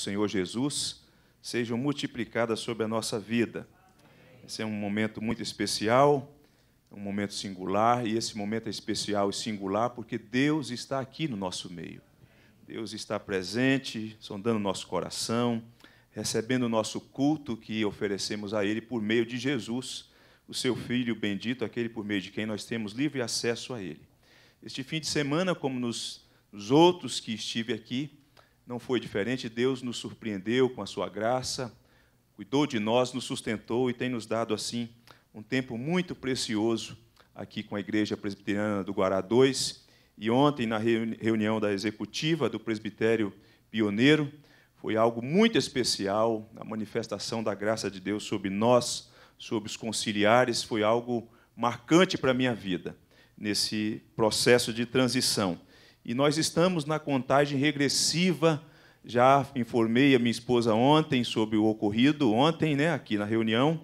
Senhor Jesus sejam multiplicadas sobre a nossa vida. Esse é um momento muito especial, é um momento singular, e esse momento é especial e singular porque Deus está aqui no nosso meio. Deus está presente, sondando nosso coração, recebendo o nosso culto que oferecemos a Ele por meio de Jesus, o seu Filho bendito, aquele por meio de quem nós temos livre acesso a Ele. Este fim de semana, como nos, nos outros que estive aqui, não foi diferente. Deus nos surpreendeu com a sua graça, cuidou de nós, nos sustentou e tem nos dado, assim, um tempo muito precioso aqui com a Igreja Presbiteriana do Guará 2. E ontem, na reunião da executiva do Presbitério Pioneiro, foi algo muito especial a manifestação da graça de Deus sobre nós, sobre os conciliares, foi algo marcante para a minha vida nesse processo de transição. E nós estamos na contagem regressiva já informei a minha esposa ontem sobre o ocorrido, ontem, né, aqui na reunião,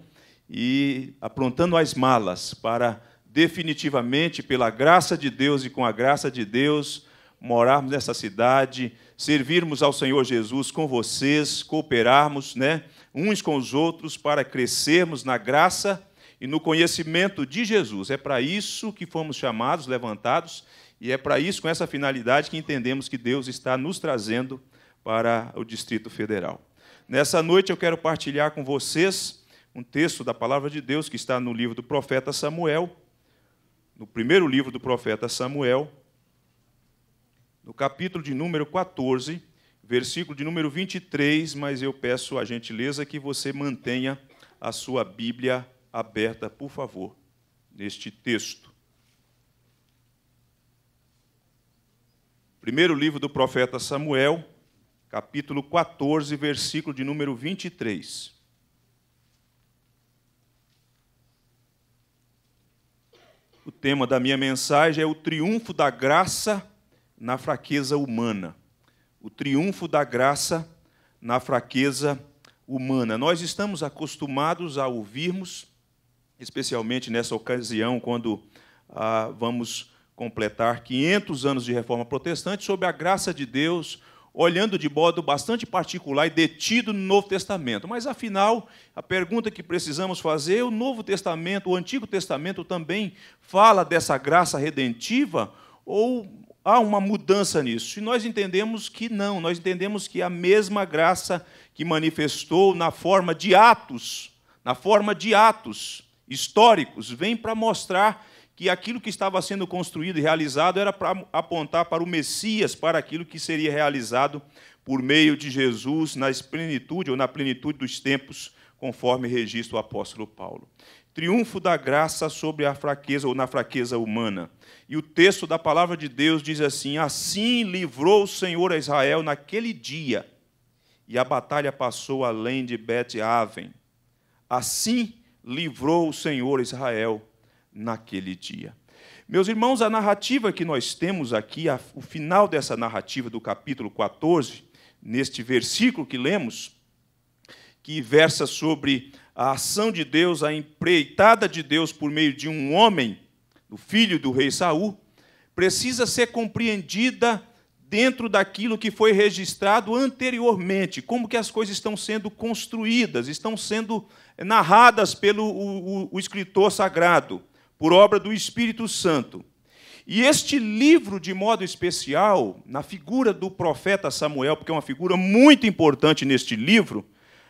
e aprontando as malas para definitivamente, pela graça de Deus e com a graça de Deus, morarmos nessa cidade, servirmos ao Senhor Jesus com vocês, cooperarmos, né, uns com os outros para crescermos na graça e no conhecimento de Jesus. É para isso que fomos chamados, levantados, e é para isso, com essa finalidade, que entendemos que Deus está nos trazendo para o Distrito Federal. Nessa noite eu quero partilhar com vocês um texto da palavra de Deus que está no livro do profeta Samuel, no primeiro livro do profeta Samuel, no capítulo de número 14, versículo de número 23, mas eu peço a gentileza que você mantenha a sua Bíblia aberta, por favor, neste texto. Primeiro livro do profeta Samuel, capítulo 14, versículo de número 23. O tema da minha mensagem é o triunfo da graça na fraqueza humana. O triunfo da graça na fraqueza humana. Nós estamos acostumados a ouvirmos, especialmente nessa ocasião, quando ah, vamos completar 500 anos de reforma protestante, sobre a graça de Deus, olhando de modo bastante particular e detido no Novo Testamento. Mas, afinal, a pergunta que precisamos fazer é: o Novo Testamento, o Antigo Testamento também fala dessa graça redentiva? Ou há uma mudança nisso? E nós entendemos que não, nós entendemos que é a mesma graça que manifestou na forma de atos, na forma de atos históricos, vem para mostrar que aquilo que estava sendo construído e realizado era para apontar para o Messias, para aquilo que seria realizado por meio de Jesus na plenitude ou na plenitude dos tempos, conforme registra o apóstolo Paulo. Triunfo da graça sobre a fraqueza ou na fraqueza humana. E o texto da palavra de Deus diz assim: Assim livrou o Senhor a Israel naquele dia, e a batalha passou além de Bet-Aven. Assim livrou o Senhor Israel naquele dia. Meus irmãos, a narrativa que nós temos aqui, a, o final dessa narrativa do capítulo 14, neste versículo que lemos, que versa sobre a ação de Deus, a empreitada de Deus por meio de um homem, o filho do rei Saul, precisa ser compreendida dentro daquilo que foi registrado anteriormente, como que as coisas estão sendo construídas, estão sendo narradas pelo o, o, o escritor sagrado por obra do Espírito Santo. E este livro, de modo especial, na figura do profeta Samuel, porque é uma figura muito importante neste livro,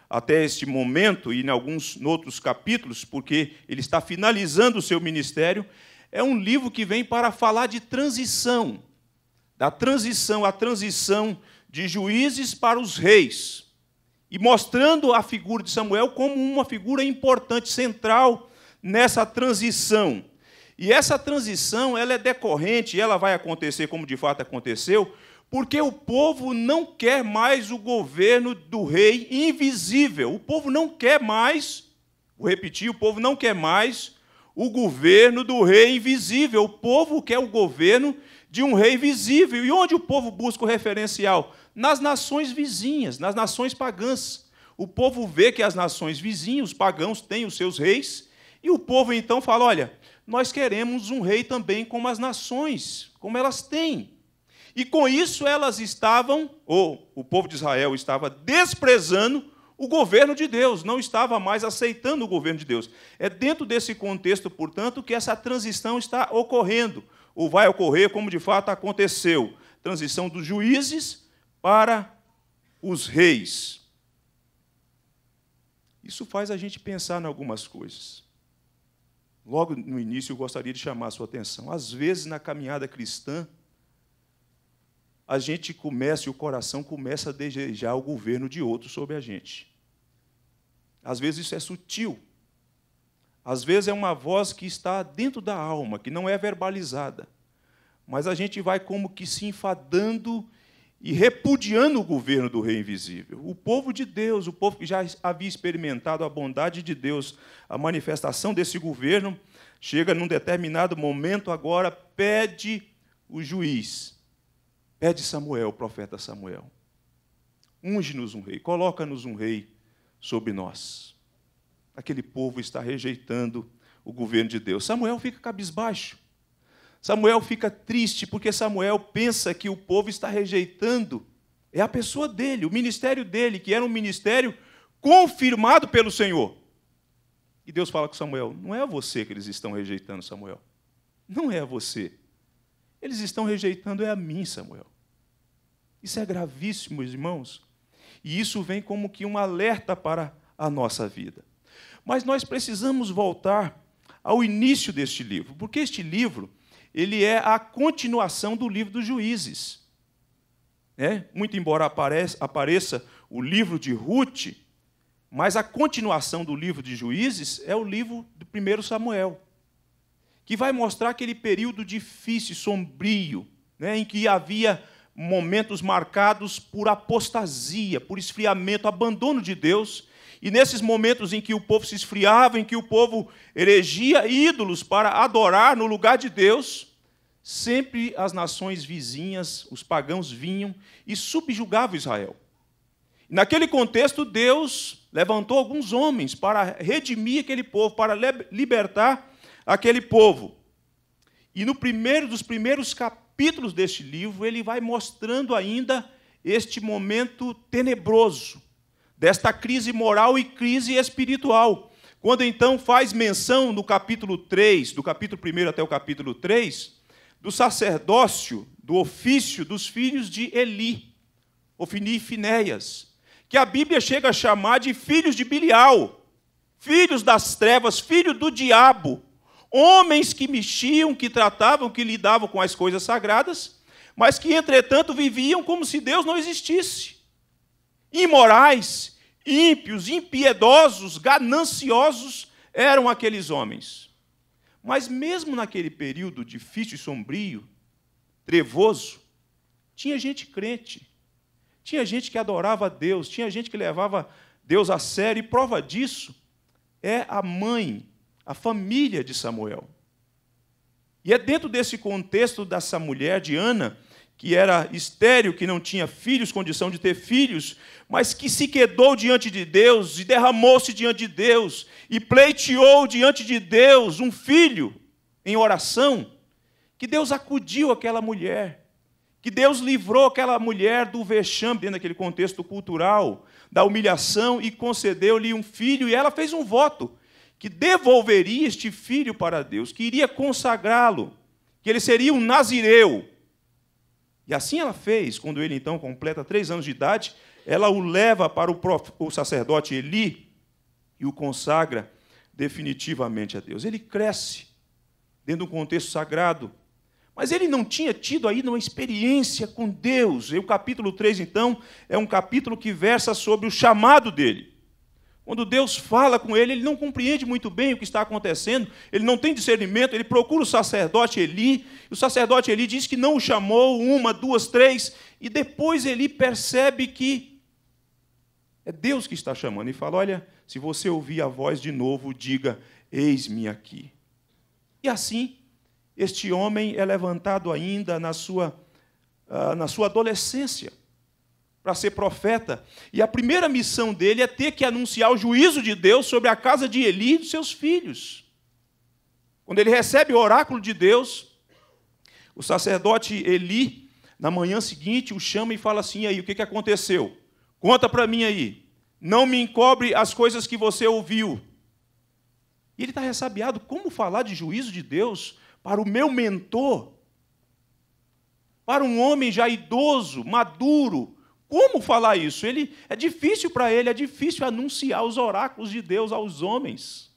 até este momento e em alguns outros capítulos, porque ele está finalizando o seu ministério, é um livro que vem para falar de transição, da transição, a transição de juízes para os reis, e mostrando a figura de Samuel como uma figura importante, central nessa transição. E essa transição ela é decorrente, ela vai acontecer como de fato aconteceu, porque o povo não quer mais o governo do rei invisível. O povo não quer mais, vou repetir, o povo não quer mais o governo do rei invisível. O povo quer o governo de um rei visível. E onde o povo busca o referencial? Nas nações vizinhas, nas nações pagãs. O povo vê que as nações vizinhas, os pagãos, têm os seus reis e o povo então fala: olha, nós queremos um rei também como as nações, como elas têm. E com isso elas estavam, ou o povo de Israel estava desprezando o governo de Deus, não estava mais aceitando o governo de Deus. É dentro desse contexto, portanto, que essa transição está ocorrendo, ou vai ocorrer, como de fato aconteceu: transição dos juízes para os reis. Isso faz a gente pensar em algumas coisas logo no início, eu gostaria de chamar a sua atenção. Às vezes, na caminhada cristã, a gente começa e o coração começa a desejar o governo de outro sobre a gente. Às vezes isso é sutil. Às vezes é uma voz que está dentro da alma, que não é verbalizada. Mas a gente vai como que se enfadando e repudiando o governo do rei invisível. O povo de Deus, o povo que já havia experimentado a bondade de Deus, a manifestação desse governo, chega num determinado momento agora, pede o juiz, pede Samuel, o profeta Samuel, unge-nos um rei, coloca-nos um rei sobre nós. Aquele povo está rejeitando o governo de Deus. Samuel fica cabisbaixo. Samuel fica triste porque Samuel pensa que o povo está rejeitando. É a pessoa dele, o ministério dele, que era um ministério confirmado pelo Senhor. E Deus fala com Samuel: Não é a você que eles estão rejeitando, Samuel. Não é a você. Eles estão rejeitando é a mim, Samuel. Isso é gravíssimo, irmãos. E isso vem como que um alerta para a nossa vida. Mas nós precisamos voltar ao início deste livro, porque este livro ele é a continuação do livro dos juízes. É? Muito embora apareça, apareça o livro de Ruth, mas a continuação do livro de juízes é o livro do 1 Samuel, que vai mostrar aquele período difícil, sombrio, né? em que havia momentos marcados por apostasia, por esfriamento, abandono de Deus, e nesses momentos em que o povo se esfriava, em que o povo erigia ídolos para adorar no lugar de Deus, sempre as nações vizinhas, os pagãos vinham e subjugavam Israel. Naquele contexto, Deus levantou alguns homens para redimir aquele povo, para libertar aquele povo. E no primeiro dos primeiros capítulos deste livro, ele vai mostrando ainda este momento tenebroso desta crise moral e crise espiritual. Quando então faz menção no capítulo 3, do capítulo 1 até o capítulo 3, do sacerdócio, do ofício dos filhos de Eli, Ofini e Finéias, que a Bíblia chega a chamar de filhos de Bilial, filhos das trevas, filho do diabo, homens que mexiam, que tratavam, que lidavam com as coisas sagradas, mas que entretanto viviam como se Deus não existisse imorais, ímpios, impiedosos, gananciosos eram aqueles homens. Mas mesmo naquele período difícil e sombrio, trevoso, tinha gente crente. Tinha gente que adorava Deus, tinha gente que levava Deus a sério, e prova disso é a mãe, a família de Samuel. E é dentro desse contexto dessa mulher, de Ana, que era estéril, que não tinha filhos, condição de ter filhos, mas que se quedou diante de Deus e derramou-se diante de Deus e pleiteou diante de Deus um filho em oração, que Deus acudiu aquela mulher, que Deus livrou aquela mulher do vexame dentro daquele contexto cultural, da humilhação e concedeu-lhe um filho e ela fez um voto que devolveria este filho para Deus, que iria consagrá-lo, que ele seria um nazireu, e assim ela fez, quando ele então completa três anos de idade, ela o leva para o, prof... o sacerdote Eli e o consagra definitivamente a Deus. Ele cresce dentro de um contexto sagrado, mas ele não tinha tido ainda uma experiência com Deus. E o capítulo 3, então, é um capítulo que versa sobre o chamado dele. Quando Deus fala com ele, ele não compreende muito bem o que está acontecendo, ele não tem discernimento, ele procura o sacerdote Eli, e o sacerdote Eli diz que não o chamou uma, duas, três, e depois ele percebe que é Deus que está chamando e fala: Olha, se você ouvir a voz de novo, diga: Eis-me aqui. E assim, este homem é levantado ainda na sua, ah, na sua adolescência para ser profeta. E a primeira missão dele é ter que anunciar o juízo de Deus sobre a casa de Eli e dos seus filhos. Quando ele recebe o oráculo de Deus, o sacerdote Eli, na manhã seguinte, o chama e fala assim: aí, o que, que aconteceu? Conta para mim aí. Não me encobre as coisas que você ouviu. E ele está ressabiado: como falar de juízo de Deus para o meu mentor? Para um homem já idoso, maduro, como falar isso? Ele é difícil para ele, é difícil anunciar os oráculos de Deus aos homens.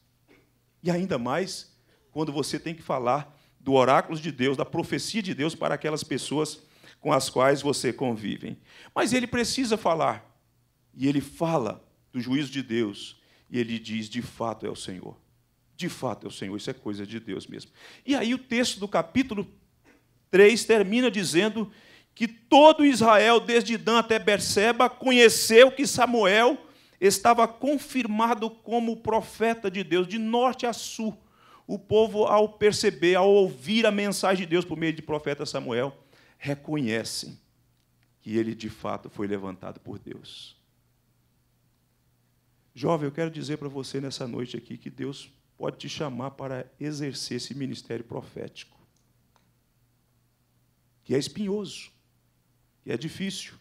E ainda mais quando você tem que falar do oráculo de Deus, da profecia de Deus para aquelas pessoas com as quais você convive. Mas ele precisa falar. E ele fala do juízo de Deus e ele diz: "De fato é o Senhor. De fato é o Senhor, isso é coisa de Deus mesmo". E aí o texto do capítulo 3 termina dizendo que todo Israel, desde Dan até Berseba, conheceu que Samuel estava confirmado como profeta de Deus, de norte a sul. O povo, ao perceber, ao ouvir a mensagem de Deus por meio de profeta Samuel, reconhecem que ele de fato foi levantado por Deus. Jovem, eu quero dizer para você nessa noite aqui que Deus pode te chamar para exercer esse ministério profético, que é espinhoso que é difícil,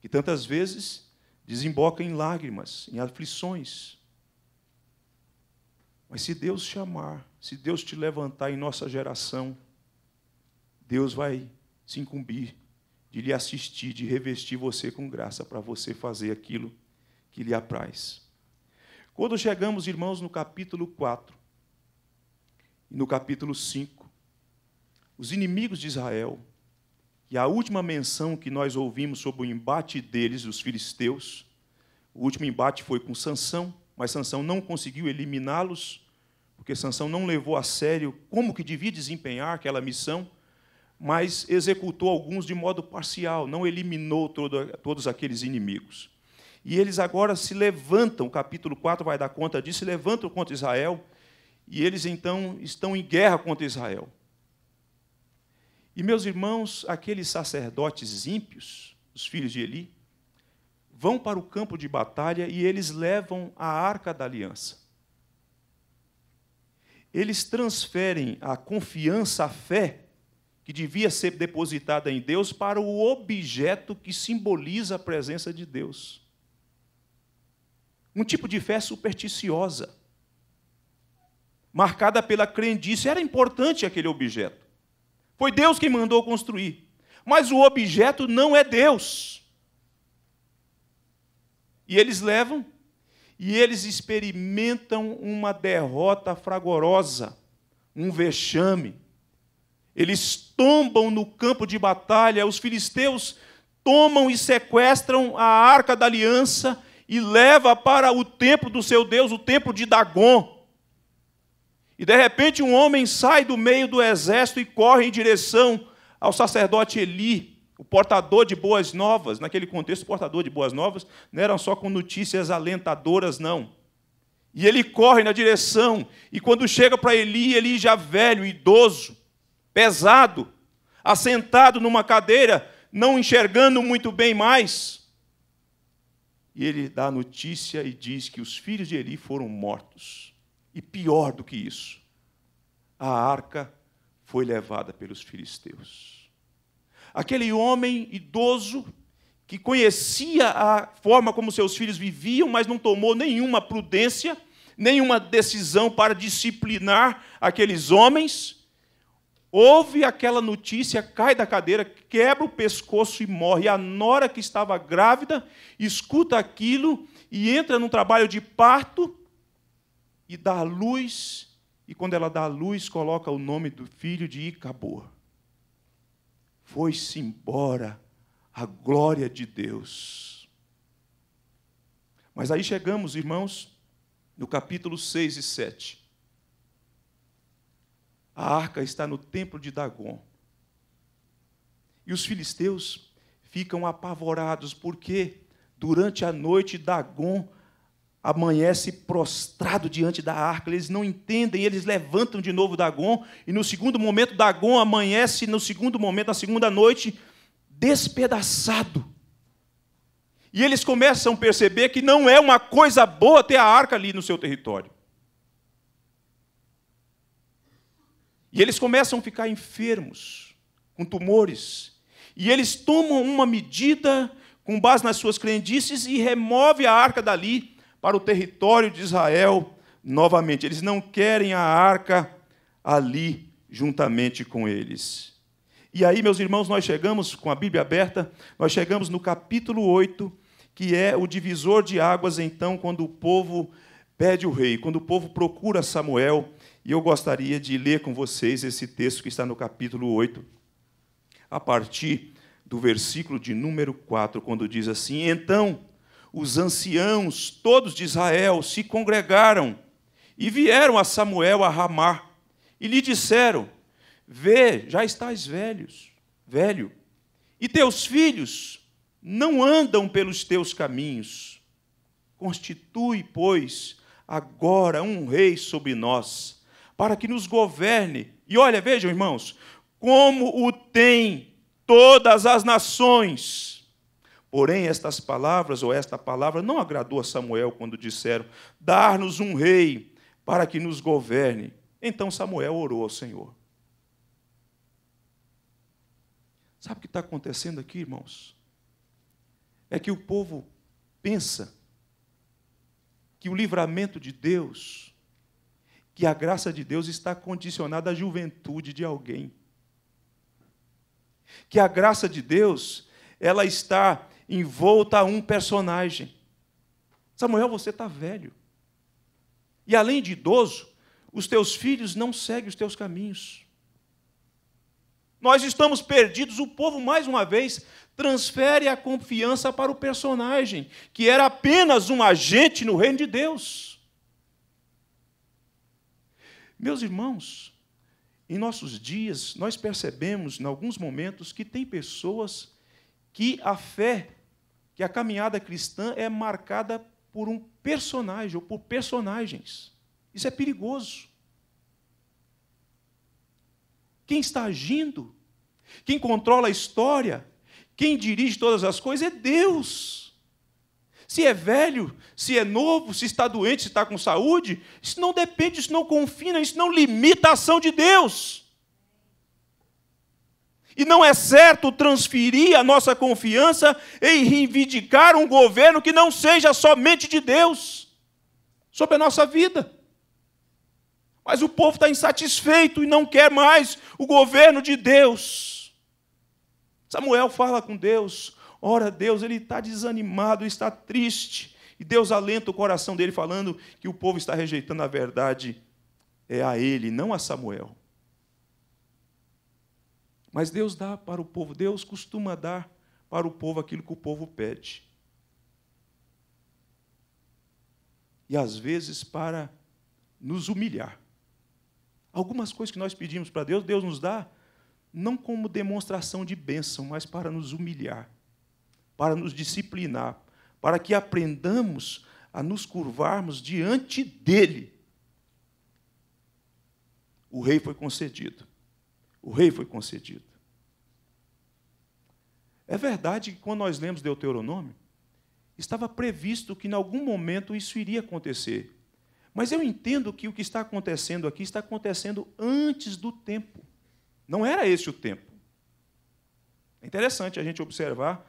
que tantas vezes desemboca em lágrimas, em aflições. Mas se Deus te amar, se Deus te levantar em nossa geração, Deus vai se incumbir de lhe assistir, de revestir você com graça para você fazer aquilo que lhe apraz. Quando chegamos, irmãos, no capítulo 4 e no capítulo 5, os inimigos de Israel e a última menção que nós ouvimos sobre o embate deles, os filisteus, o último embate foi com Sansão, mas Sansão não conseguiu eliminá-los, porque Sansão não levou a sério como que devia desempenhar aquela missão, mas executou alguns de modo parcial, não eliminou todo, todos aqueles inimigos. E eles agora se levantam, o capítulo 4 vai dar conta disso, se levantam contra Israel, e eles então estão em guerra contra Israel. E, meus irmãos, aqueles sacerdotes ímpios, os filhos de Eli, vão para o campo de batalha e eles levam a arca da aliança. Eles transferem a confiança, a fé que devia ser depositada em Deus para o objeto que simboliza a presença de Deus. Um tipo de fé supersticiosa, marcada pela crendice. Era importante aquele objeto. Foi Deus quem mandou construir. Mas o objeto não é Deus. E eles levam e eles experimentam uma derrota fragorosa, um vexame. Eles tombam no campo de batalha, os filisteus tomam e sequestram a arca da aliança e leva para o templo do seu Deus, o templo de Dagom. E de repente um homem sai do meio do exército e corre em direção ao sacerdote Eli, o portador de boas novas. Naquele contexto, portador de boas novas não eram só com notícias alentadoras, não. E ele corre na direção, e quando chega para Eli, Eli já velho, idoso, pesado, assentado numa cadeira, não enxergando muito bem mais. E ele dá a notícia e diz que os filhos de Eli foram mortos. E pior do que isso, a arca foi levada pelos filisteus. Aquele homem idoso que conhecia a forma como seus filhos viviam, mas não tomou nenhuma prudência, nenhuma decisão para disciplinar aqueles homens, ouve aquela notícia, cai da cadeira, quebra o pescoço e morre. A nora que estava grávida escuta aquilo e entra num trabalho de parto e dá luz, e quando ela dá luz, coloca o nome do filho de Icabor. Foi-se embora a glória de Deus. Mas aí chegamos, irmãos, no capítulo 6 e 7. A arca está no templo de Dagon. E os filisteus ficam apavorados, porque durante a noite Dagon amanhece prostrado diante da arca. Eles não entendem, eles levantam de novo Dagon, e no segundo momento, Dagon amanhece, no segundo momento, na segunda noite, despedaçado. E eles começam a perceber que não é uma coisa boa ter a arca ali no seu território. E eles começam a ficar enfermos, com tumores. E eles tomam uma medida com base nas suas crendices e remove a arca dali para o território de Israel novamente. Eles não querem a arca ali juntamente com eles. E aí, meus irmãos, nós chegamos, com a Bíblia aberta, nós chegamos no capítulo 8, que é o divisor de águas, então, quando o povo pede o rei, quando o povo procura Samuel. E eu gostaria de ler com vocês esse texto que está no capítulo 8, a partir do versículo de número 4, quando diz assim: Então os anciãos todos de Israel se congregaram e vieram a Samuel a Ramá e lhe disseram: Vê, já estás velhos, velho, e teus filhos não andam pelos teus caminhos. Constitui, pois, agora um rei sobre nós, para que nos governe. E olha, vejam, irmãos, como o tem todas as nações Porém, estas palavras, ou esta palavra, não agradou a Samuel quando disseram: Dar-nos um rei para que nos governe. Então Samuel orou ao Senhor. Sabe o que está acontecendo aqui, irmãos? É que o povo pensa que o livramento de Deus, que a graça de Deus está condicionada à juventude de alguém. Que a graça de Deus, ela está envolta a um personagem. Samuel, você está velho. E além de idoso, os teus filhos não seguem os teus caminhos. Nós estamos perdidos. O povo, mais uma vez, transfere a confiança para o personagem, que era apenas um agente no reino de Deus. Meus irmãos, em nossos dias, nós percebemos, em alguns momentos, que tem pessoas que a fé, que a caminhada cristã é marcada por um personagem ou por personagens. Isso é perigoso. Quem está agindo, quem controla a história, quem dirige todas as coisas é Deus. Se é velho, se é novo, se está doente, se está com saúde, isso não depende, isso não confina, isso não limita a ação de Deus. E não é certo transferir a nossa confiança em reivindicar um governo que não seja somente de Deus sobre a nossa vida. Mas o povo está insatisfeito e não quer mais o governo de Deus. Samuel fala com Deus, ora Deus, ele está desanimado, está triste. E Deus alenta o coração dele, falando que o povo está rejeitando a verdade. É a ele, não a Samuel. Mas Deus dá para o povo, Deus costuma dar para o povo aquilo que o povo pede. E às vezes para nos humilhar. Algumas coisas que nós pedimos para Deus, Deus nos dá não como demonstração de bênção, mas para nos humilhar, para nos disciplinar, para que aprendamos a nos curvarmos diante dele. O rei foi concedido o rei foi concedido. É verdade que quando nós lemos Deuteronômio, estava previsto que em algum momento isso iria acontecer. Mas eu entendo que o que está acontecendo aqui está acontecendo antes do tempo. Não era esse o tempo. É interessante a gente observar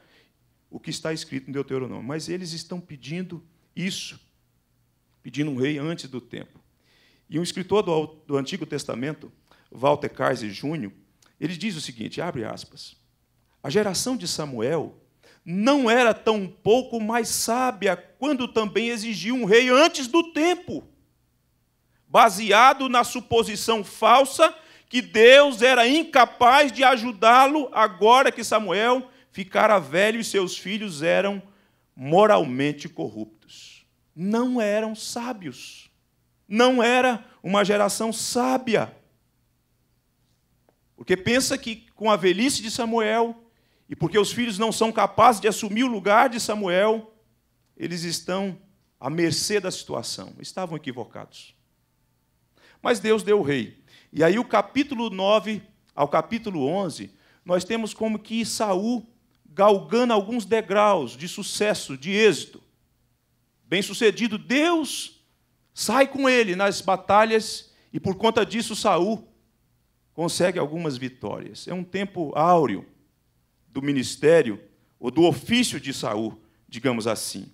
o que está escrito em Deuteronômio, mas eles estão pedindo isso, pedindo um rei antes do tempo. E um escritor do, do Antigo Testamento, Walter Kaiser Jr., ele diz o seguinte, abre aspas, a geração de Samuel não era tão pouco mais sábia quando também exigiu um rei antes do tempo, baseado na suposição falsa que Deus era incapaz de ajudá-lo agora que Samuel ficara velho e seus filhos eram moralmente corruptos. Não eram sábios. Não era uma geração sábia. Porque pensa que com a velhice de Samuel, e porque os filhos não são capazes de assumir o lugar de Samuel, eles estão à mercê da situação, estavam equivocados. Mas Deus deu o rei. E aí o capítulo 9 ao capítulo 11, nós temos como que Saul galgando alguns degraus de sucesso, de êxito. Bem-sucedido, Deus sai com ele nas batalhas e por conta disso Saul consegue algumas vitórias. É um tempo áureo do ministério ou do ofício de Saul, digamos assim.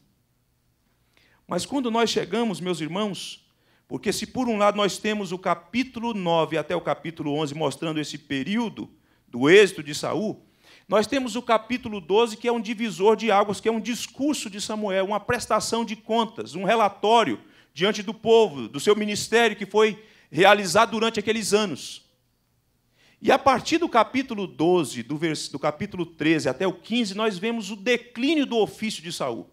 Mas quando nós chegamos, meus irmãos, porque se por um lado nós temos o capítulo 9 até o capítulo 11 mostrando esse período do êxito de Saul, nós temos o capítulo 12 que é um divisor de águas, que é um discurso de Samuel, uma prestação de contas, um relatório diante do povo, do seu ministério que foi realizado durante aqueles anos. E a partir do capítulo 12, do, vers... do capítulo 13 até o 15, nós vemos o declínio do ofício de Saul.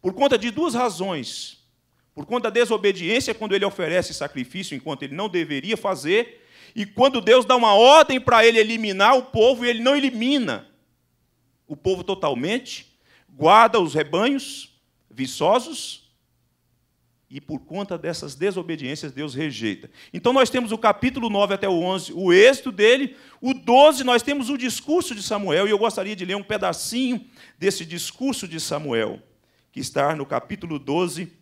Por conta de duas razões. Por conta da desobediência, quando ele oferece sacrifício enquanto ele não deveria fazer, e quando Deus dá uma ordem para ele eliminar o povo e ele não elimina o povo totalmente, guarda os rebanhos viçosos, e por conta dessas desobediências, Deus rejeita. Então nós temos o capítulo 9 até o 11, o êxito dele. O 12, nós temos o discurso de Samuel. E eu gostaria de ler um pedacinho desse discurso de Samuel, que está no capítulo 12,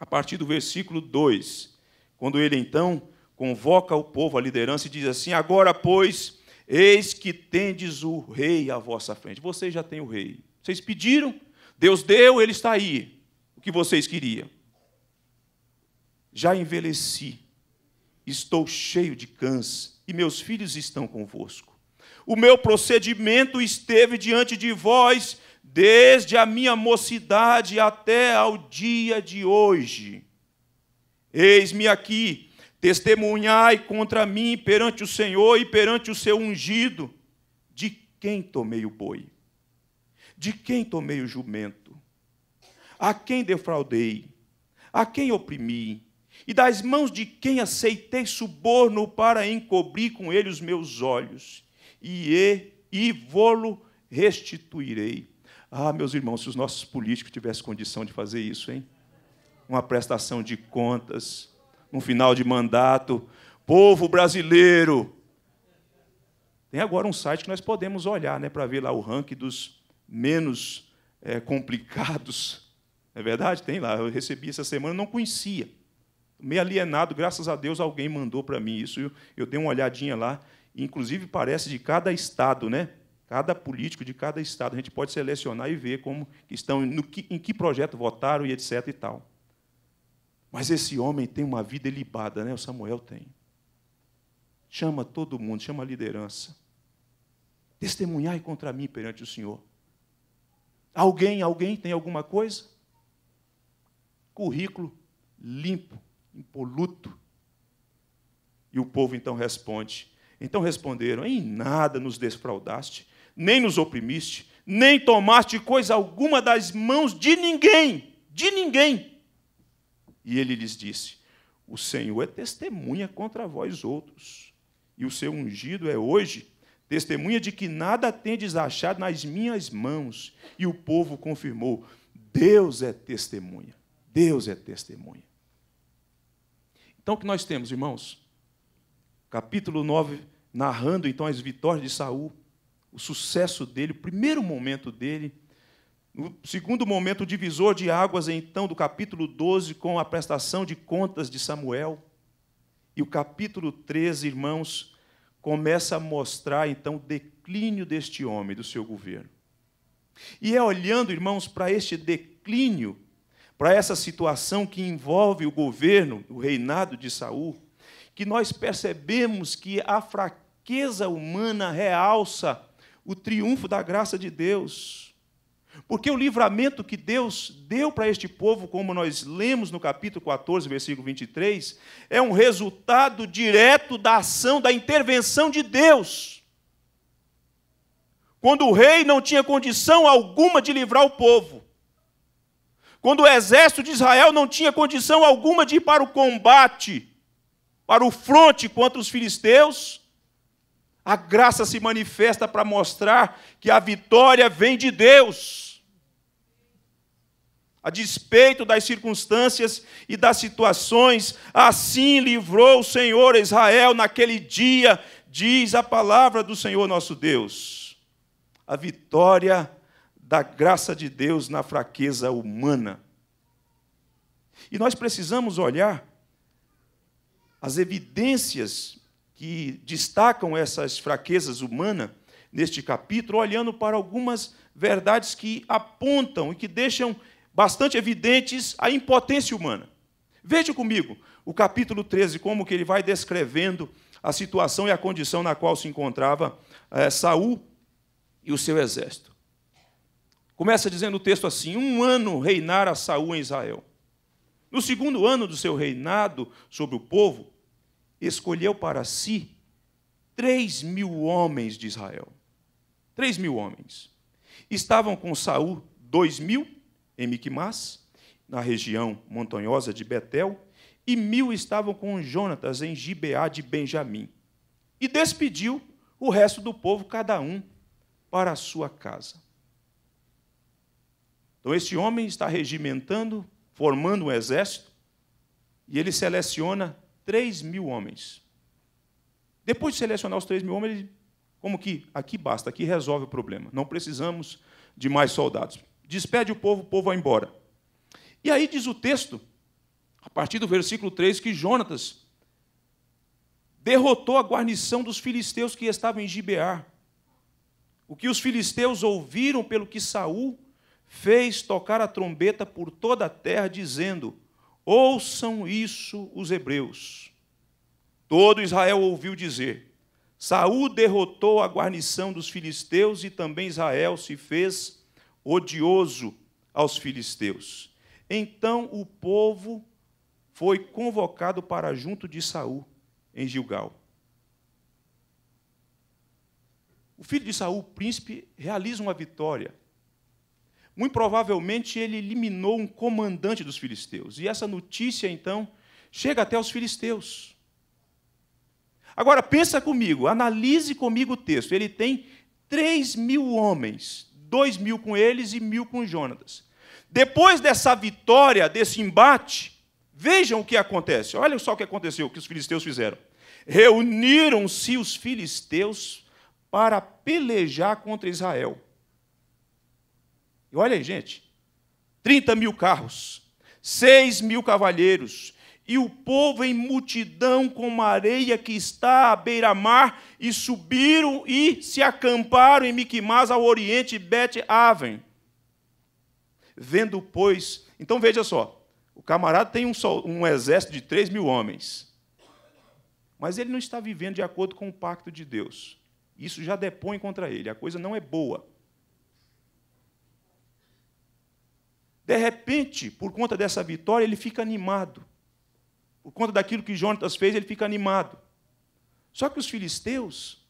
a partir do versículo 2. Quando ele então convoca o povo à liderança e diz assim: Agora, pois, eis que tendes o rei à vossa frente. Vocês já têm o rei. Vocês pediram, Deus deu, ele está aí. O que vocês queriam já envelheci, estou cheio de cãs e meus filhos estão convosco. O meu procedimento esteve diante de vós desde a minha mocidade até ao dia de hoje. Eis-me aqui, testemunhai contra mim perante o Senhor e perante o seu ungido, de quem tomei o boi, de quem tomei o jumento, a quem defraudei, a quem oprimi, e das mãos de quem aceitei suborno para encobrir com ele os meus olhos, e, e, e lo restituirei. Ah, meus irmãos, se os nossos políticos tivessem condição de fazer isso, hein? Uma prestação de contas, um final de mandato. Povo brasileiro! Tem agora um site que nós podemos olhar né, para ver lá o ranking dos menos é, complicados. É verdade? Tem lá. Eu recebi essa semana, não conhecia meio alienado, graças a Deus alguém mandou para mim isso. Eu, eu dei uma olhadinha lá, inclusive parece de cada estado, né? Cada político de cada estado, a gente pode selecionar e ver como estão, no que, em que projeto votaram e etc e tal. Mas esse homem tem uma vida ilibada, né? O Samuel tem. Chama todo mundo, chama a liderança. Testemunhai contra mim perante o Senhor. Alguém, alguém tem alguma coisa? Currículo limpo, impoluto. E o povo então responde: Então responderam: Em nada nos desfraudaste, nem nos oprimiste, nem tomaste coisa alguma das mãos de ninguém, de ninguém. E ele lhes disse: O Senhor é testemunha contra vós outros, e o seu ungido é hoje testemunha de que nada tendes achado nas minhas mãos. E o povo confirmou: Deus é testemunha. Deus é testemunha. Então o que nós temos, irmãos? Capítulo 9, narrando então as vitórias de Saul, o sucesso dele, o primeiro momento dele. No segundo momento, o divisor de águas, então, do capítulo 12, com a prestação de contas de Samuel. E o capítulo 13, irmãos, começa a mostrar, então, o declínio deste homem, do seu governo. E é olhando, irmãos, para este declínio para essa situação que envolve o governo, o reinado de Saul, que nós percebemos que a fraqueza humana realça o triunfo da graça de Deus. Porque o livramento que Deus deu para este povo, como nós lemos no capítulo 14, versículo 23, é um resultado direto da ação, da intervenção de Deus. Quando o rei não tinha condição alguma de livrar o povo, quando o exército de Israel não tinha condição alguma de ir para o combate, para o fronte contra os filisteus, a graça se manifesta para mostrar que a vitória vem de Deus. A despeito das circunstâncias e das situações, assim livrou o Senhor Israel naquele dia, diz a palavra do Senhor nosso Deus. A vitória da graça de Deus na fraqueza humana. E nós precisamos olhar as evidências que destacam essas fraquezas humanas neste capítulo, olhando para algumas verdades que apontam e que deixam bastante evidentes a impotência humana. Veja comigo o capítulo 13, como que ele vai descrevendo a situação e a condição na qual se encontrava é, Saul e o seu exército. Começa dizendo o texto assim: um ano reinara Saul em Israel. No segundo ano do seu reinado sobre o povo, escolheu para si três mil homens de Israel. Três mil homens. Estavam com Saul dois mil em Miquimás, na região montanhosa de Betel, e mil estavam com Jonatas em Gibeá de Benjamim. E despediu o resto do povo, cada um para a sua casa. Então, esse homem está regimentando, formando um exército, e ele seleciona 3 mil homens. Depois de selecionar os 3 mil homens, ele, como que aqui basta, aqui resolve o problema, não precisamos de mais soldados. Despede o povo, o povo vai embora. E aí diz o texto, a partir do versículo 3, que Jonatas derrotou a guarnição dos filisteus que estavam em Gibeá. O que os filisteus ouviram pelo que Saul fez tocar a trombeta por toda a terra, dizendo: Ouçam isso os hebreus. Todo Israel ouviu dizer: Saul derrotou a guarnição dos filisteus e também Israel se fez odioso aos filisteus. Então o povo foi convocado para junto de Saul em Gilgal. O filho de Saul, o príncipe, realiza uma vitória muito provavelmente ele eliminou um comandante dos filisteus. E essa notícia, então, chega até os filisteus. Agora, pensa comigo, analise comigo o texto. Ele tem 3 mil homens, 2 mil com eles e mil com Jonatas. Depois dessa vitória, desse embate, vejam o que acontece. Olha só o que aconteceu, o que os filisteus fizeram. Reuniram-se os filisteus para pelejar contra Israel. E olha aí, gente: 30 mil carros, 6 mil cavalheiros, e o povo em multidão como uma areia que está à beira-mar, e subiram e se acamparam em Miquimás ao oriente de Bet-Aven. Vendo, pois, então veja só, o camarada tem um, sol, um exército de 3 mil homens, mas ele não está vivendo de acordo com o pacto de Deus. Isso já depõe contra ele, a coisa não é boa. De repente, por conta dessa vitória, ele fica animado. Por conta daquilo que Jonatas fez, ele fica animado. Só que os filisteus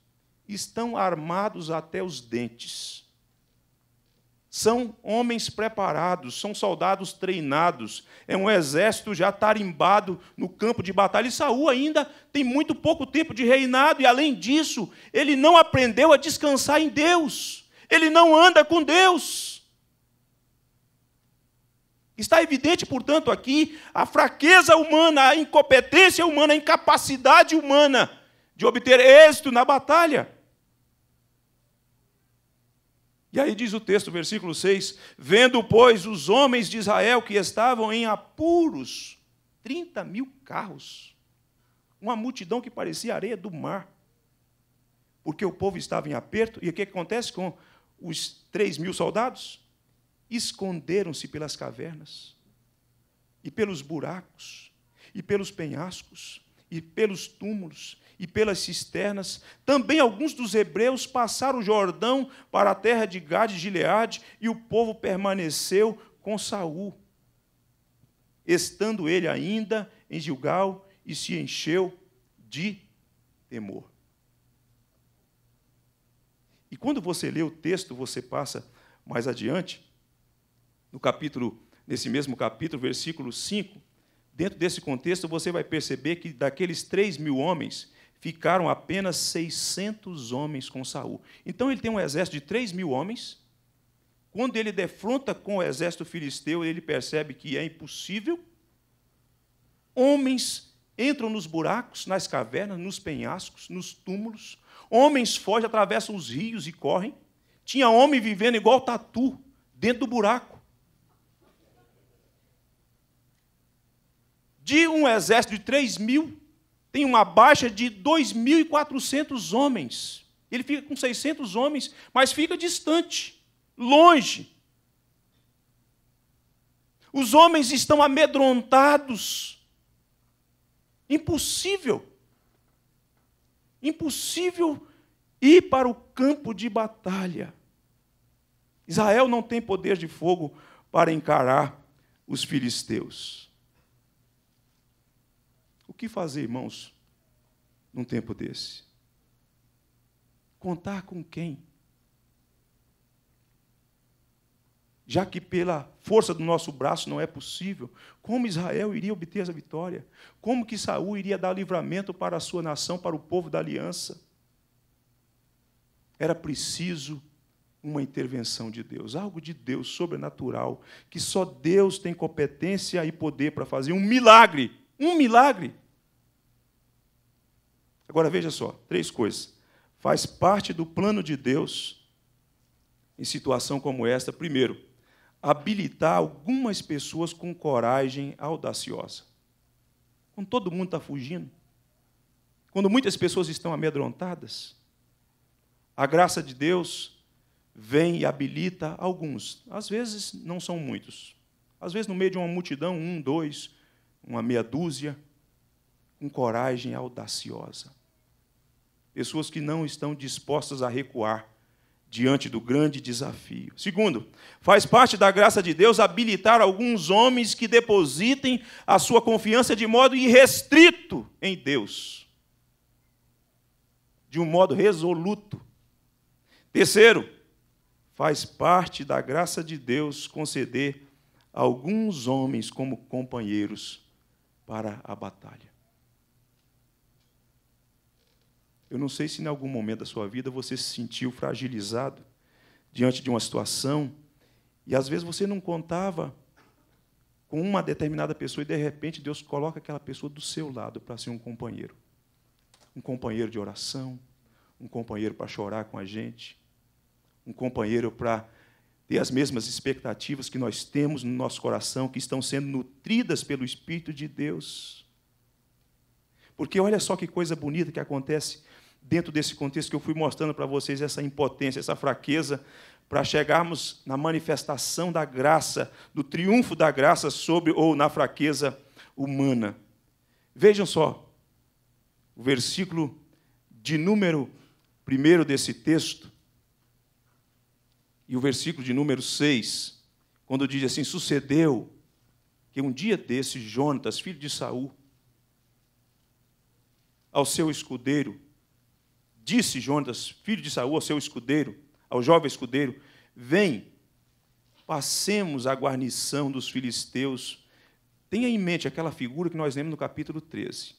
estão armados até os dentes. São homens preparados, são soldados treinados, é um exército já tarimbado no campo de batalha. E Saul ainda tem muito pouco tempo de reinado, e além disso, ele não aprendeu a descansar em Deus, ele não anda com Deus. Está evidente, portanto, aqui a fraqueza humana, a incompetência humana, a incapacidade humana de obter êxito na batalha. E aí diz o texto, versículo 6: Vendo, pois, os homens de Israel que estavam em apuros, 30 mil carros, uma multidão que parecia areia do mar, porque o povo estava em aperto, e o que acontece com os 3 mil soldados? esconderam-se pelas cavernas, e pelos buracos, e pelos penhascos, e pelos túmulos, e pelas cisternas. Também alguns dos hebreus passaram o Jordão para a terra de Gade e Gileade, e o povo permaneceu com Saul. Estando ele ainda em Gilgal, e se encheu de temor. E quando você lê o texto, você passa mais adiante, no capítulo, nesse mesmo capítulo, versículo 5, dentro desse contexto você vai perceber que daqueles 3 mil homens, ficaram apenas 600 homens com Saul. Então ele tem um exército de 3 mil homens. Quando ele defronta com o exército filisteu, ele percebe que é impossível. Homens entram nos buracos, nas cavernas, nos penhascos, nos túmulos. Homens fogem, atravessam os rios e correm. Tinha homem vivendo igual tatu, dentro do buraco. de um exército de 3 mil, tem uma baixa de 2.400 homens. Ele fica com 600 homens, mas fica distante, longe. Os homens estão amedrontados. Impossível. Impossível ir para o campo de batalha. Israel não tem poder de fogo para encarar os filisteus. O que fazer, irmãos, num tempo desse? Contar com quem? já que pela força do nosso braço não é possível, como Israel iria obter essa vitória? Como que Saul iria dar livramento para a sua nação, para o povo da aliança? Era preciso uma intervenção de Deus, algo de Deus sobrenatural, que só Deus tem competência e poder para fazer um milagre. Um milagre. Agora veja só, três coisas. Faz parte do plano de Deus, em situação como esta, primeiro, habilitar algumas pessoas com coragem audaciosa. Quando todo mundo está fugindo, quando muitas pessoas estão amedrontadas, a graça de Deus vem e habilita alguns. Às vezes não são muitos. Às vezes, no meio de uma multidão, um, dois, uma meia dúzia, com coragem audaciosa. Pessoas que não estão dispostas a recuar diante do grande desafio. Segundo, faz parte da graça de Deus habilitar alguns homens que depositem a sua confiança de modo irrestrito em Deus, de um modo resoluto. Terceiro, faz parte da graça de Deus conceder alguns homens como companheiros para a batalha. Eu não sei se em algum momento da sua vida você se sentiu fragilizado diante de uma situação e às vezes você não contava com uma determinada pessoa e de repente Deus coloca aquela pessoa do seu lado para ser um companheiro. Um companheiro de oração, um companheiro para chorar com a gente, um companheiro para ter as mesmas expectativas que nós temos no nosso coração, que estão sendo nutridas pelo Espírito de Deus. Porque olha só que coisa bonita que acontece dentro desse contexto que eu fui mostrando para vocês, essa impotência, essa fraqueza, para chegarmos na manifestação da graça, do triunfo da graça sobre ou na fraqueza humana. Vejam só, o versículo de número primeiro desse texto e o versículo de número 6, quando diz assim: Sucedeu que um dia desse Jonatas, filho de Saul, ao seu escudeiro, disse Jonatas, filho de Saul, ao seu escudeiro, ao jovem escudeiro: Vem, passemos a guarnição dos filisteus. Tenha em mente aquela figura que nós lemos no capítulo 13.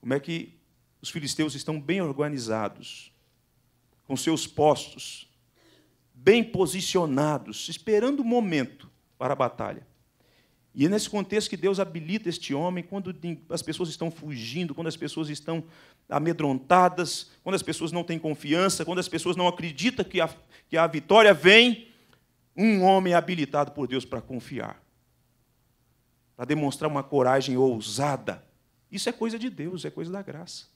Como é que os filisteus estão bem organizados? com seus postos, bem posicionados, esperando o momento para a batalha. E é nesse contexto que Deus habilita este homem, quando as pessoas estão fugindo, quando as pessoas estão amedrontadas, quando as pessoas não têm confiança, quando as pessoas não acreditam que a, que a vitória vem, um homem é habilitado por Deus para confiar, para demonstrar uma coragem ousada. Isso é coisa de Deus, é coisa da graça.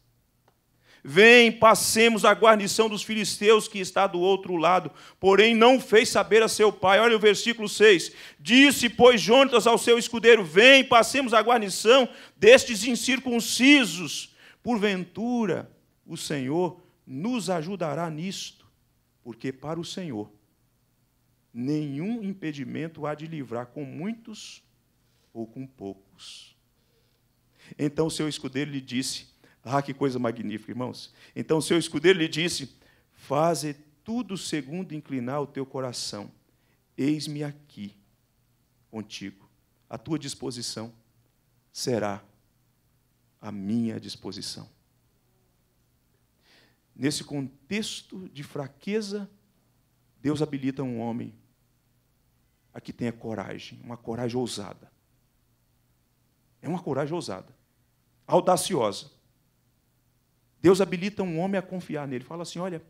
Vem, passemos a guarnição dos filisteus que está do outro lado. Porém, não fez saber a seu pai. Olha o versículo 6. Disse, pois, Jonatas ao seu escudeiro: Vem, passemos a guarnição destes incircuncisos. Porventura, o Senhor nos ajudará nisto, porque para o Senhor nenhum impedimento há de livrar com muitos ou com poucos. Então o seu escudeiro lhe disse: ah, que coisa magnífica, irmãos. Então o seu escudeiro lhe disse: Faze tudo segundo inclinar o teu coração. Eis-me aqui contigo. A tua disposição será a minha disposição. Nesse contexto de fraqueza, Deus habilita um homem a que tenha coragem, uma coragem ousada. É uma coragem ousada, audaciosa. Deus habilita um homem a confiar nele. Fala assim: olha,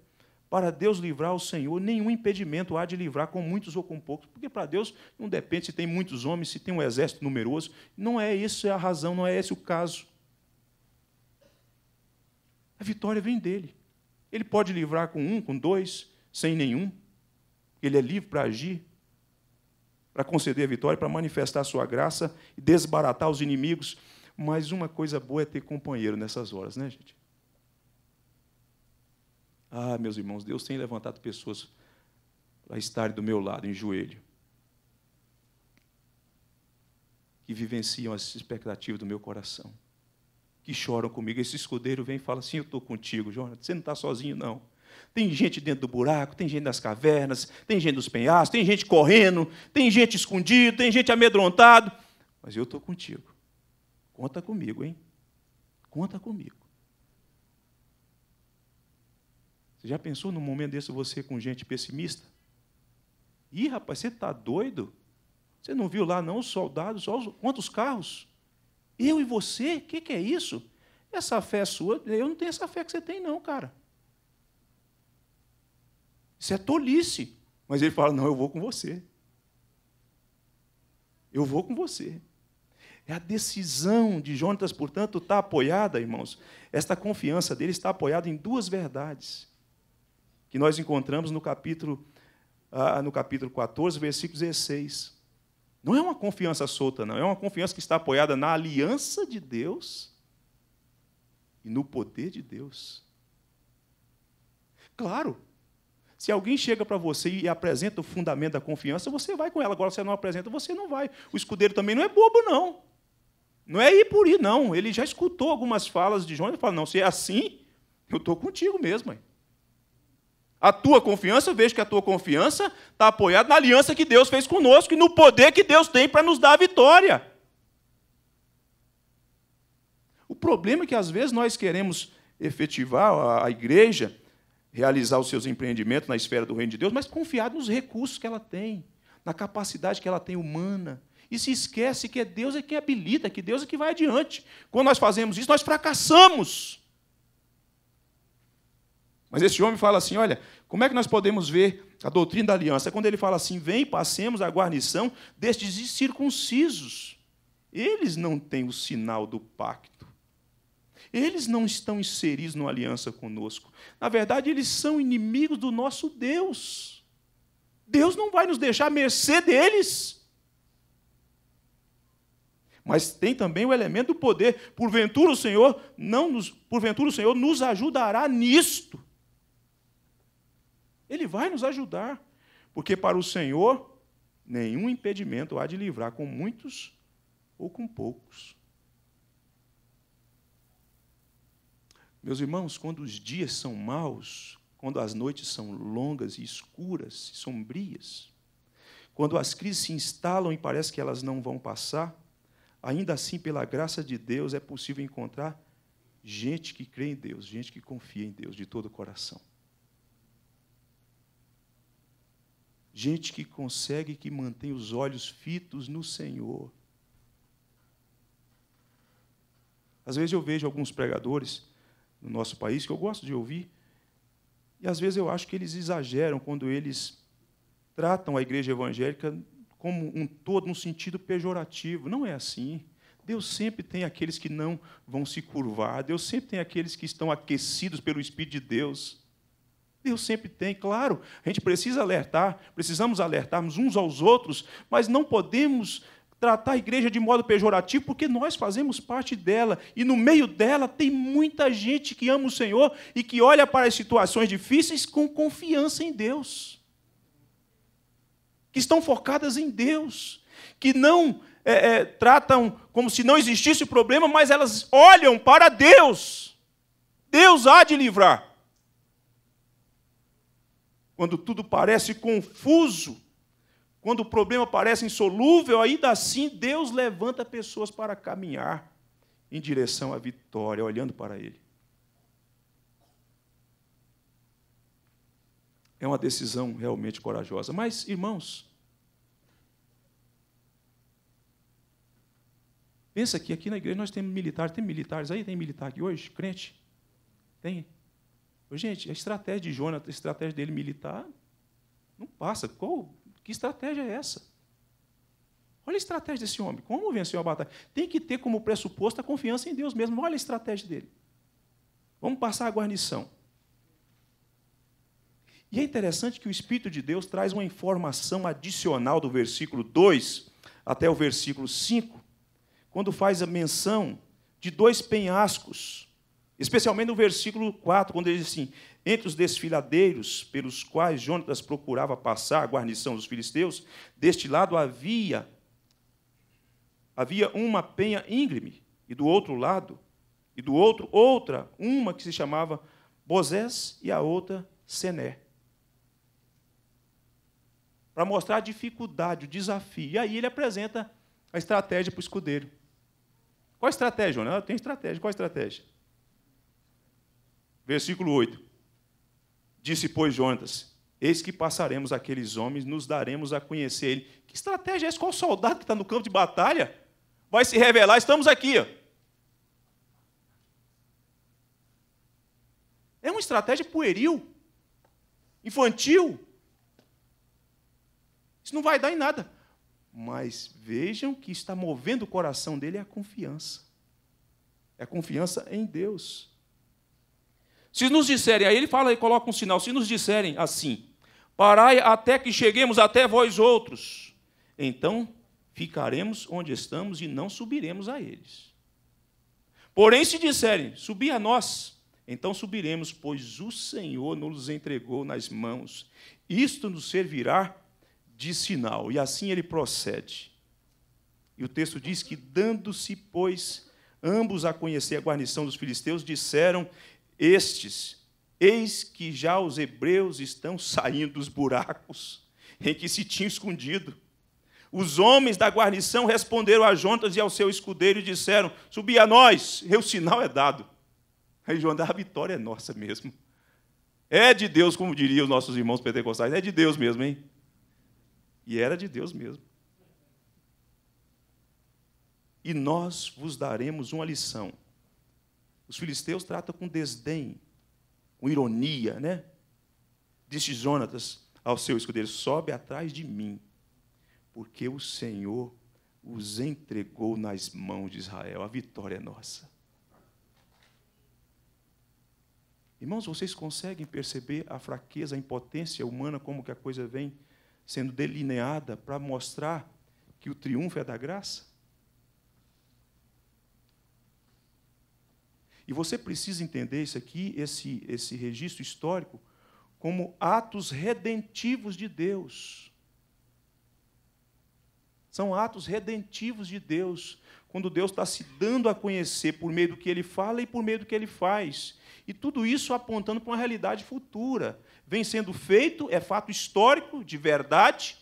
para Deus livrar o Senhor, nenhum impedimento há de livrar com muitos ou com poucos, porque para Deus não depende se tem muitos homens, se tem um exército numeroso. Não é isso a razão, não é esse o caso. A vitória vem dele. Ele pode livrar com um, com dois, sem nenhum. Ele é livre para agir, para conceder a vitória, para manifestar a sua graça e desbaratar os inimigos. Mas uma coisa boa é ter companheiro nessas horas, né, gente? Ah, meus irmãos, Deus tem levantado pessoas para estarem do meu lado, em joelho, que vivenciam as expectativas do meu coração, que choram comigo. Esse escudeiro vem e fala assim: Eu estou contigo, Jonathan, você não está sozinho, não. Tem gente dentro do buraco, tem gente nas cavernas, tem gente nos penhascos, tem gente correndo, tem gente escondido, tem gente amedrontado. Mas eu estou contigo. Conta comigo, hein? Conta comigo. Você já pensou num momento desse você com gente pessimista? Ih, rapaz, você está doido? Você não viu lá não os soldados, só os, quantos carros? Eu e você? O que, que é isso? Essa fé é sua, eu não tenho essa fé que você tem, não, cara. Isso é tolice. Mas ele fala: não, eu vou com você. Eu vou com você. É a decisão de Jonatas, portanto, está apoiada, irmãos. Esta confiança dele está apoiada em duas verdades que nós encontramos no capítulo, ah, no capítulo 14, versículo 16. Não é uma confiança solta, não. É uma confiança que está apoiada na aliança de Deus e no poder de Deus. Claro, se alguém chega para você e apresenta o fundamento da confiança, você vai com ela. Agora, se ela não apresenta, você não vai. O escudeiro também não é bobo, não. Não é ir por ir, não. Ele já escutou algumas falas de João e fala: não, se é assim, eu estou contigo mesmo. Hein? A tua confiança, eu vejo que a tua confiança está apoiada na aliança que Deus fez conosco e no poder que Deus tem para nos dar a vitória. O problema é que às vezes nós queremos efetivar a igreja, realizar os seus empreendimentos na esfera do reino de Deus, mas confiar nos recursos que ela tem, na capacidade que ela tem humana. E se esquece que é Deus é quem habilita, que Deus é que vai adiante. Quando nós fazemos isso, nós fracassamos. Mas esse homem fala assim: olha, como é que nós podemos ver a doutrina da aliança? É quando ele fala assim: vem, passemos a guarnição destes circuncisos. Eles não têm o sinal do pacto. Eles não estão inseridos numa aliança conosco. Na verdade, eles são inimigos do nosso Deus. Deus não vai nos deixar à mercê deles. Mas tem também o elemento do poder. Porventura o Senhor não nos, porventura o Senhor nos ajudará nisto. Ele vai nos ajudar, porque para o Senhor nenhum impedimento há de livrar com muitos ou com poucos. Meus irmãos, quando os dias são maus, quando as noites são longas e escuras e sombrias, quando as crises se instalam e parece que elas não vão passar, ainda assim, pela graça de Deus, é possível encontrar gente que crê em Deus, gente que confia em Deus de todo o coração. Gente que consegue, que mantém os olhos fitos no Senhor. Às vezes eu vejo alguns pregadores no nosso país que eu gosto de ouvir, e às vezes eu acho que eles exageram quando eles tratam a igreja evangélica como um todo, no sentido pejorativo. Não é assim. Deus sempre tem aqueles que não vão se curvar, Deus sempre tem aqueles que estão aquecidos pelo Espírito de Deus. Deus sempre tem, claro. A gente precisa alertar, precisamos alertarmos uns aos outros, mas não podemos tratar a igreja de modo pejorativo, porque nós fazemos parte dela. E no meio dela tem muita gente que ama o Senhor e que olha para as situações difíceis com confiança em Deus. Que estão focadas em Deus. Que não é, é, tratam como se não existisse o problema, mas elas olham para Deus. Deus há de livrar quando tudo parece confuso, quando o problema parece insolúvel, ainda assim Deus levanta pessoas para caminhar em direção à vitória, olhando para Ele. É uma decisão realmente corajosa. Mas, irmãos, pensa que aqui na igreja nós temos militares. Tem militares aí? Tem militar aqui hoje? Crente? Tem? Gente, a estratégia de Jonas, a estratégia dele militar, não passa. Qual, que estratégia é essa? Olha a estratégia desse homem. Como venceu a batalha? Tem que ter como pressuposto a confiança em Deus mesmo. Olha a estratégia dele. Vamos passar a guarnição. E é interessante que o Espírito de Deus traz uma informação adicional do versículo 2 até o versículo 5, quando faz a menção de dois penhascos Especialmente no versículo 4, quando ele diz assim: Entre os desfiladeiros pelos quais Jônatas procurava passar a guarnição dos filisteus, deste lado havia havia uma penha íngreme, e do outro lado, e do outro outra, uma que se chamava Bozés e a outra Sené. Para mostrar a dificuldade, o desafio. E aí ele apresenta a estratégia para o escudeiro. Qual a estratégia, Jonas? tem estratégia. Qual a estratégia? Versículo 8. Disse, pois, Jonatas: Eis que passaremos aqueles homens, nos daremos a conhecer ele. Que estratégia é essa? Qual soldado que está no campo de batalha vai se revelar? Estamos aqui. É uma estratégia pueril, infantil. Isso não vai dar em nada. Mas vejam que está movendo o coração dele é a confiança. É a confiança em Deus. Se nos disserem, aí ele fala e coloca um sinal, se nos disserem assim, parai até que cheguemos até vós outros, então ficaremos onde estamos e não subiremos a eles. Porém, se disserem, subi a nós, então subiremos, pois o Senhor nos entregou nas mãos. Isto nos servirá de sinal. E assim ele procede. E o texto diz que, dando-se, pois, ambos a conhecer a guarnição dos filisteus, disseram: estes, eis que já os hebreus estão saindo dos buracos em que se tinham escondido. Os homens da guarnição responderam a juntas e ao seu escudeiro e disseram: Subi a nós, e o sinal é dado. Aí a vitória é nossa mesmo. É de Deus, como diriam os nossos irmãos pentecostais, é de Deus mesmo, hein? E era de Deus mesmo. E nós vos daremos uma lição os filisteus tratam com desdém, com ironia, né? Disse Jonatas ao seu escudeiro: Sobe atrás de mim, porque o Senhor os entregou nas mãos de Israel. A vitória é nossa. Irmãos, vocês conseguem perceber a fraqueza, a impotência humana, como que a coisa vem sendo delineada para mostrar que o triunfo é da graça? E você precisa entender isso aqui, esse, esse registro histórico, como atos redentivos de Deus. São atos redentivos de Deus, quando Deus está se dando a conhecer por meio do que ele fala e por meio do que ele faz. E tudo isso apontando para uma realidade futura. Vem sendo feito, é fato histórico, de verdade,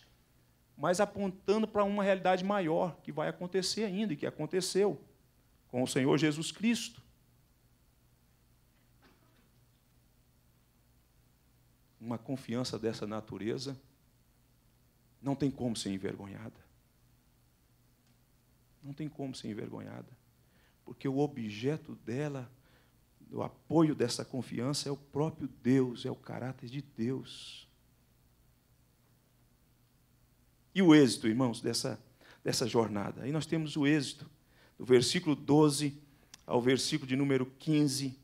mas apontando para uma realidade maior que vai acontecer ainda e que aconteceu com o Senhor Jesus Cristo. uma confiança dessa natureza, não tem como ser envergonhada. Não tem como ser envergonhada. Porque o objeto dela, do apoio dessa confiança, é o próprio Deus, é o caráter de Deus. E o êxito, irmãos, dessa, dessa jornada? Aí nós temos o êxito, do versículo 12 ao versículo de número 15.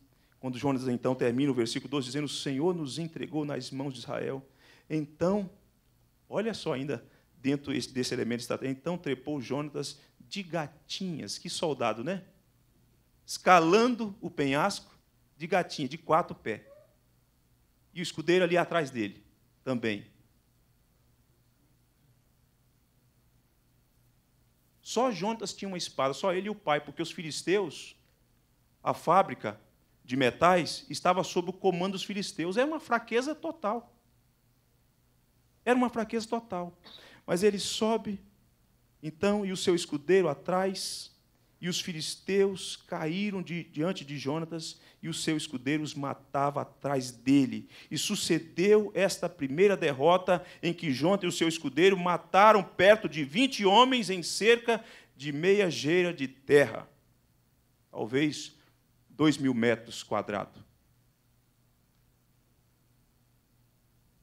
Quando Jonas então termina o versículo 12 dizendo: O Senhor nos entregou nas mãos de Israel. Então, olha só ainda dentro desse elemento está Então trepou Jonas de gatinhas. Que soldado, né? Escalando o penhasco de gatinha, de quatro pés. E o escudeiro ali atrás dele também. Só Jonas tinha uma espada, só ele e o pai, porque os filisteus, a fábrica, de metais estava sob o comando dos filisteus. Era uma fraqueza total. Era uma fraqueza total. Mas ele sobe, então, e o seu escudeiro atrás, e os filisteus caíram de, diante de Jonatas, e o seu escudeiro os matava atrás dele. E sucedeu esta primeira derrota, em que Jonatas e o seu escudeiro mataram perto de 20 homens em cerca de meia geira de terra. Talvez 2 mil metros quadrados.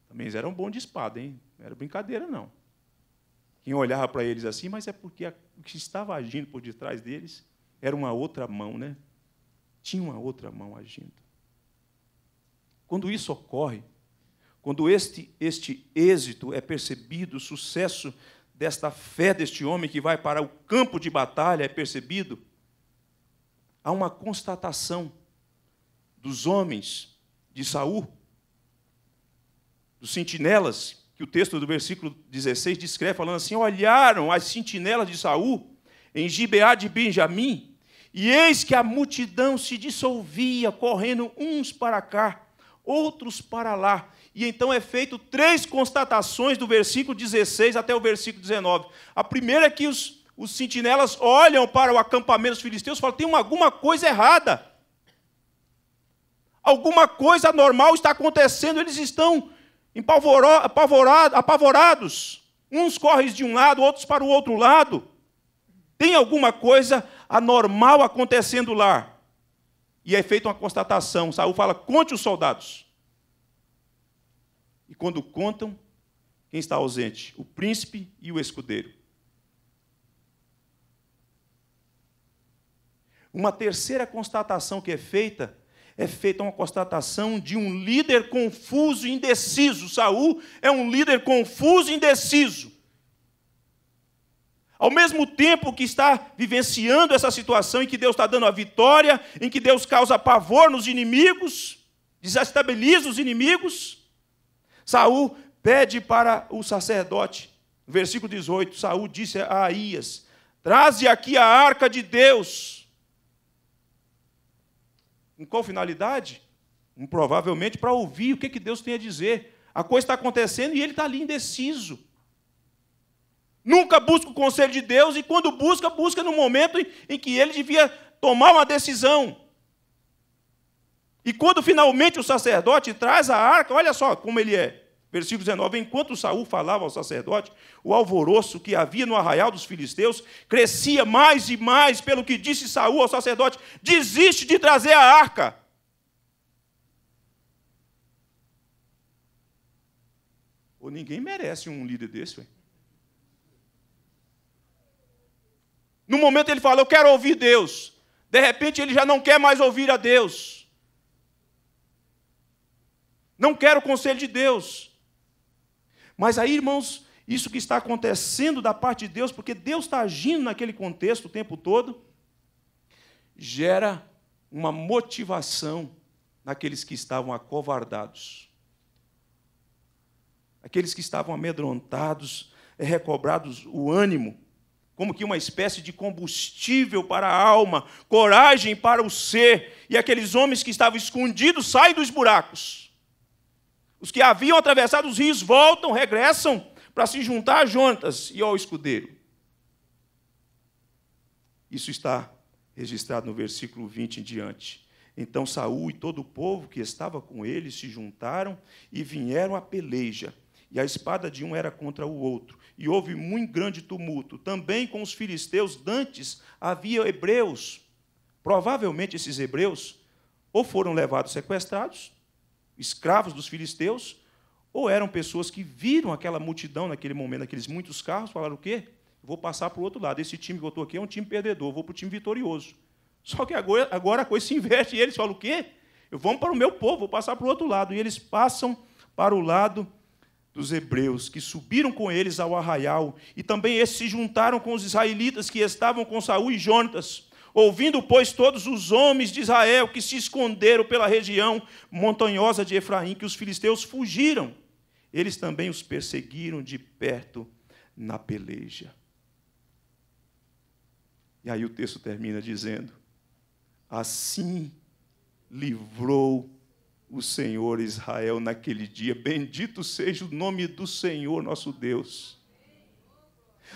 Também eles eram bons de espada, hein? Não era brincadeira, não. Quem olhava para eles assim, mas é porque o que estava agindo por detrás deles era uma outra mão, né? Tinha uma outra mão agindo. Quando isso ocorre, quando este, este êxito é percebido, o sucesso desta fé deste homem que vai para o campo de batalha é percebido, há uma constatação dos homens de Saul, dos sentinelas, que o texto do versículo 16 descreve falando assim: "Olharam as sentinelas de Saul em Gibeá de Benjamim, e eis que a multidão se dissolvia, correndo uns para cá, outros para lá. E então é feito três constatações do versículo 16 até o versículo 19. A primeira é que os os sentinelas olham para o acampamento dos filisteus e falam: tem alguma coisa errada. Alguma coisa normal está acontecendo, eles estão apavorados. Uns correm de um lado, outros para o outro lado. Tem alguma coisa anormal acontecendo lá. E é feita uma constatação. Saul fala: conte os soldados. E quando contam, quem está ausente? O príncipe e o escudeiro. Uma terceira constatação que é feita é feita uma constatação de um líder confuso e indeciso. Saul é um líder confuso e indeciso. Ao mesmo tempo que está vivenciando essa situação em que Deus está dando a vitória, em que Deus causa pavor nos inimigos, desestabiliza os inimigos, Saul pede para o sacerdote, versículo 18, Saul disse a Aías: "Traze aqui a arca de Deus." Com qual finalidade? Provavelmente para ouvir o que, que Deus tem a dizer. A coisa está acontecendo e ele está ali indeciso. Nunca busca o conselho de Deus e quando busca, busca no momento em que ele devia tomar uma decisão. E quando finalmente o sacerdote traz a arca, olha só como ele é. Versículo 19: Enquanto Saul falava ao sacerdote, o alvoroço que havia no arraial dos filisteus crescia mais e mais, pelo que disse Saul ao sacerdote: Desiste de trazer a arca. Ou ninguém merece um líder desse, No momento ele fala, eu quero ouvir Deus. De repente ele já não quer mais ouvir a Deus. Não quero o conselho de Deus. Mas aí, irmãos, isso que está acontecendo da parte de Deus, porque Deus está agindo naquele contexto o tempo todo, gera uma motivação naqueles que estavam acovardados. Aqueles que estavam amedrontados, eh, recobrados o ânimo, como que uma espécie de combustível para a alma, coragem para o ser. E aqueles homens que estavam escondidos saem dos buracos. Os que haviam atravessado os rios voltam, regressam para se juntar a Jonatas e ao escudeiro. Isso está registrado no versículo 20 em diante. Então Saul e todo o povo que estava com ele se juntaram e vieram à peleja, e a espada de um era contra o outro, e houve muito grande tumulto. Também com os filisteus dantes havia hebreus. Provavelmente esses hebreus ou foram levados sequestrados escravos dos filisteus, ou eram pessoas que viram aquela multidão naquele momento, aqueles muitos carros, falaram o quê? Vou passar para o outro lado. Esse time que eu estou aqui é um time perdedor, vou para o time vitorioso. Só que agora, agora a coisa se inverte e eles falam o quê? Eu vou para o meu povo, vou passar para o outro lado. E eles passam para o lado dos hebreus, que subiram com eles ao arraial, e também esses se juntaram com os israelitas que estavam com Saul e Jonatas. Ouvindo, pois, todos os homens de Israel que se esconderam pela região montanhosa de Efraim, que os filisteus fugiram, eles também os perseguiram de perto na peleja. E aí o texto termina dizendo: Assim livrou o Senhor Israel naquele dia. Bendito seja o nome do Senhor nosso Deus.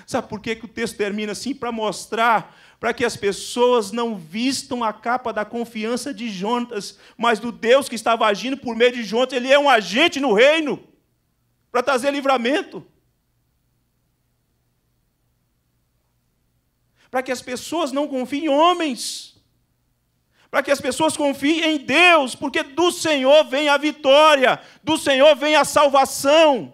Sabe por que, que o texto termina assim? Para mostrar, para que as pessoas não vistam a capa da confiança de Jonas, mas do Deus que estava agindo por meio de Jonas. Ele é um agente no reino para trazer livramento. Para que as pessoas não confiem em homens para que as pessoas confiem em Deus, porque do Senhor vem a vitória, do Senhor vem a salvação.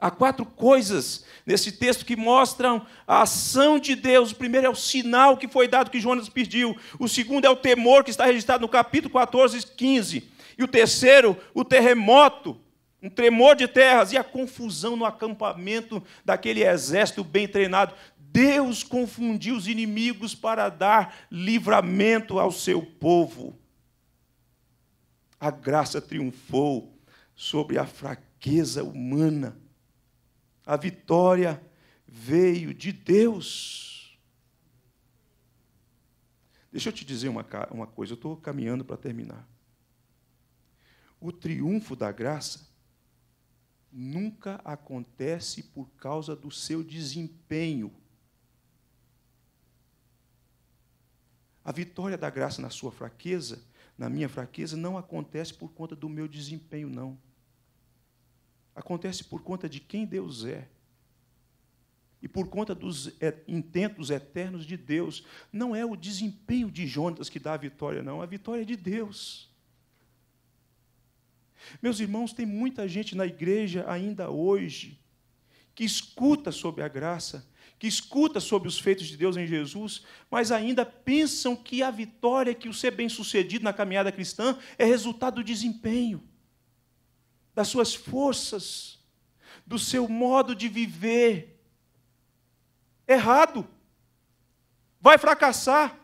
Há quatro coisas nesse texto que mostram a ação de Deus. O primeiro é o sinal que foi dado que Jonas pediu. O segundo é o temor que está registrado no capítulo 14, 15. E o terceiro, o terremoto, um tremor de terras e a confusão no acampamento daquele exército bem treinado. Deus confundiu os inimigos para dar livramento ao seu povo. A graça triunfou sobre a fraqueza humana a vitória veio de Deus. Deixa eu te dizer uma, uma coisa, eu estou caminhando para terminar. O triunfo da graça nunca acontece por causa do seu desempenho. A vitória da graça na sua fraqueza, na minha fraqueza, não acontece por conta do meu desempenho, não acontece por conta de quem Deus é e por conta dos é, intentos eternos de Deus. Não é o desempenho de Jônatas que dá a vitória, não, é a vitória é de Deus. Meus irmãos, tem muita gente na igreja ainda hoje que escuta sobre a graça, que escuta sobre os feitos de Deus em Jesus, mas ainda pensam que a vitória, que o ser bem-sucedido na caminhada cristã é resultado do desempenho das suas forças, do seu modo de viver. Errado. Vai fracassar,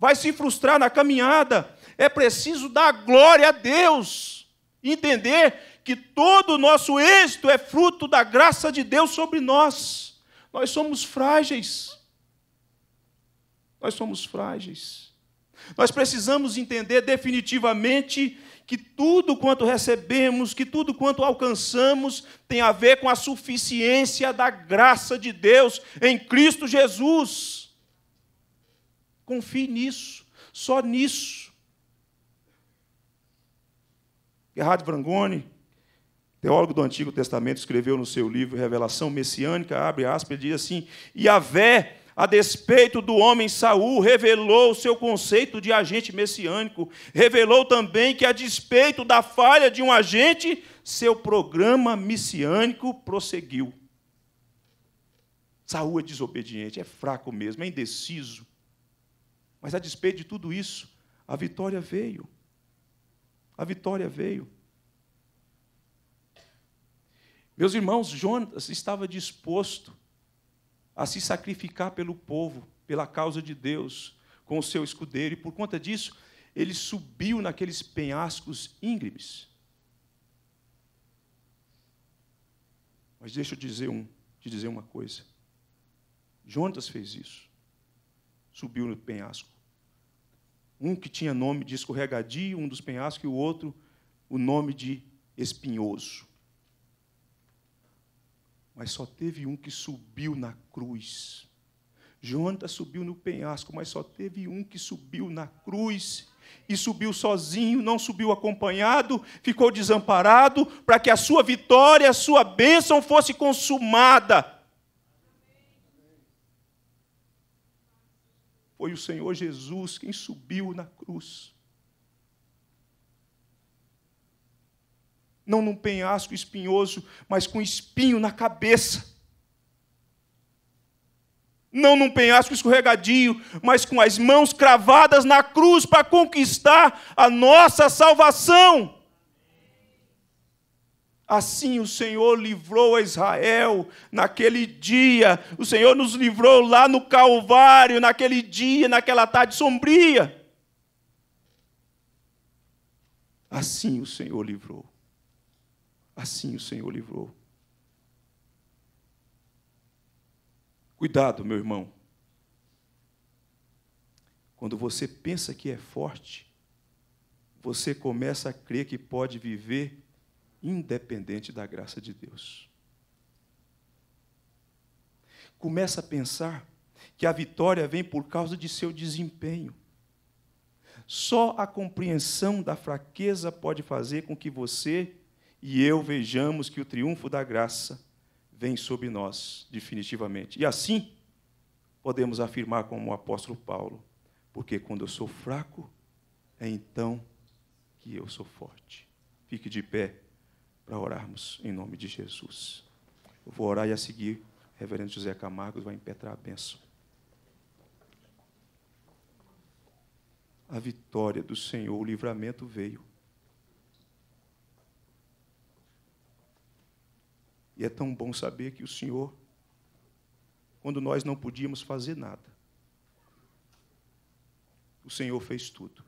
vai se frustrar na caminhada. É preciso dar glória a Deus, entender que todo o nosso êxito é fruto da graça de Deus sobre nós. Nós somos frágeis. Nós somos frágeis. Nós precisamos entender definitivamente que tudo quanto recebemos, que tudo quanto alcançamos, tem a ver com a suficiência da graça de Deus em Cristo Jesus. Confie nisso, só nisso. Gerardo Brangoni, teólogo do Antigo Testamento, escreveu no seu livro Revelação Messiânica, abre aspas, e diz assim: Yahvé a despeito do homem Saul, revelou o seu conceito de agente messiânico, revelou também que a despeito da falha de um agente, seu programa messiânico prosseguiu. Saúl é desobediente, é fraco mesmo, é indeciso. Mas a despeito de tudo isso, a vitória veio. A vitória veio. Meus irmãos, Jonas estava disposto a se sacrificar pelo povo, pela causa de Deus, com o seu escudeiro, e por conta disso, ele subiu naqueles penhascos íngremes. Mas deixa eu dizer um, te dizer uma coisa. Jonas fez isso. Subiu no penhasco. Um que tinha nome de escorregadio, um dos penhascos, e o outro o nome de espinhoso mas só teve um que subiu na cruz. Jonathan subiu no penhasco, mas só teve um que subiu na cruz. E subiu sozinho, não subiu acompanhado, ficou desamparado, para que a sua vitória, a sua bênção fosse consumada. Foi o Senhor Jesus quem subiu na cruz. não num penhasco espinhoso, mas com espinho na cabeça. Não num penhasco escorregadio, mas com as mãos cravadas na cruz para conquistar a nossa salvação. Assim o Senhor livrou a Israel naquele dia, o Senhor nos livrou lá no Calvário, naquele dia, naquela tarde sombria. Assim o Senhor livrou assim o Senhor livrou. Cuidado, meu irmão. Quando você pensa que é forte, você começa a crer que pode viver independente da graça de Deus. Começa a pensar que a vitória vem por causa de seu desempenho. Só a compreensão da fraqueza pode fazer com que você e eu vejamos que o triunfo da graça vem sobre nós definitivamente. E assim podemos afirmar como o apóstolo Paulo, porque quando eu sou fraco, é então que eu sou forte. Fique de pé para orarmos em nome de Jesus. Eu vou orar e a seguir, o reverendo José Camargo vai impetrar a bênção. A vitória do Senhor, o livramento veio E é tão bom saber que o Senhor, quando nós não podíamos fazer nada, o Senhor fez tudo.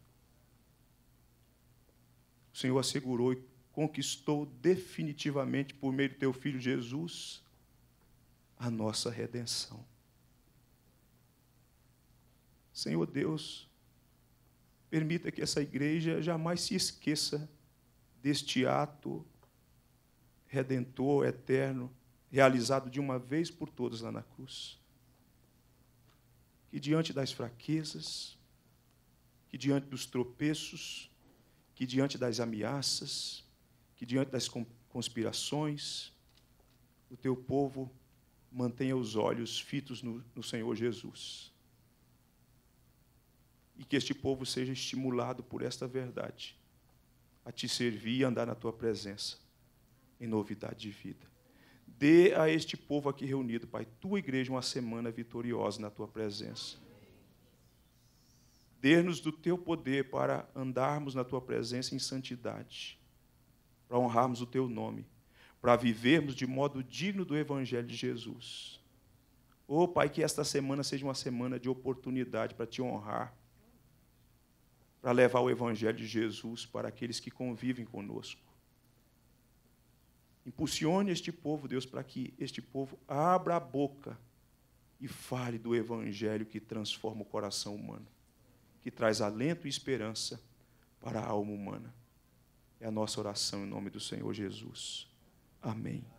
O Senhor assegurou e conquistou definitivamente, por meio do teu filho Jesus, a nossa redenção. Senhor Deus, permita que essa igreja jamais se esqueça deste ato redentor, eterno, realizado de uma vez por todas lá na cruz. Que diante das fraquezas, que diante dos tropeços, que diante das ameaças, que diante das conspirações, o teu povo mantenha os olhos fitos no, no, Senhor Jesus. E que este povo seja estimulado por esta verdade a te servir e andar na tua presença em novidade de vida. Dê a este povo aqui reunido, Pai, tua igreja, uma semana vitoriosa na tua presença. Dê-nos do teu poder para andarmos na tua presença em santidade, para honrarmos o teu nome, para vivermos de modo digno do evangelho de Jesus. Ô oh, Pai, que esta semana seja uma semana de oportunidade para te honrar, para levar o evangelho de Jesus para aqueles que convivem conosco Impulsione este povo, Deus, para que este povo abra a boca e fale do evangelho que transforma o coração humano, que traz alento e esperança para a alma humana. É a nossa oração em nome do Senhor Jesus. Amém.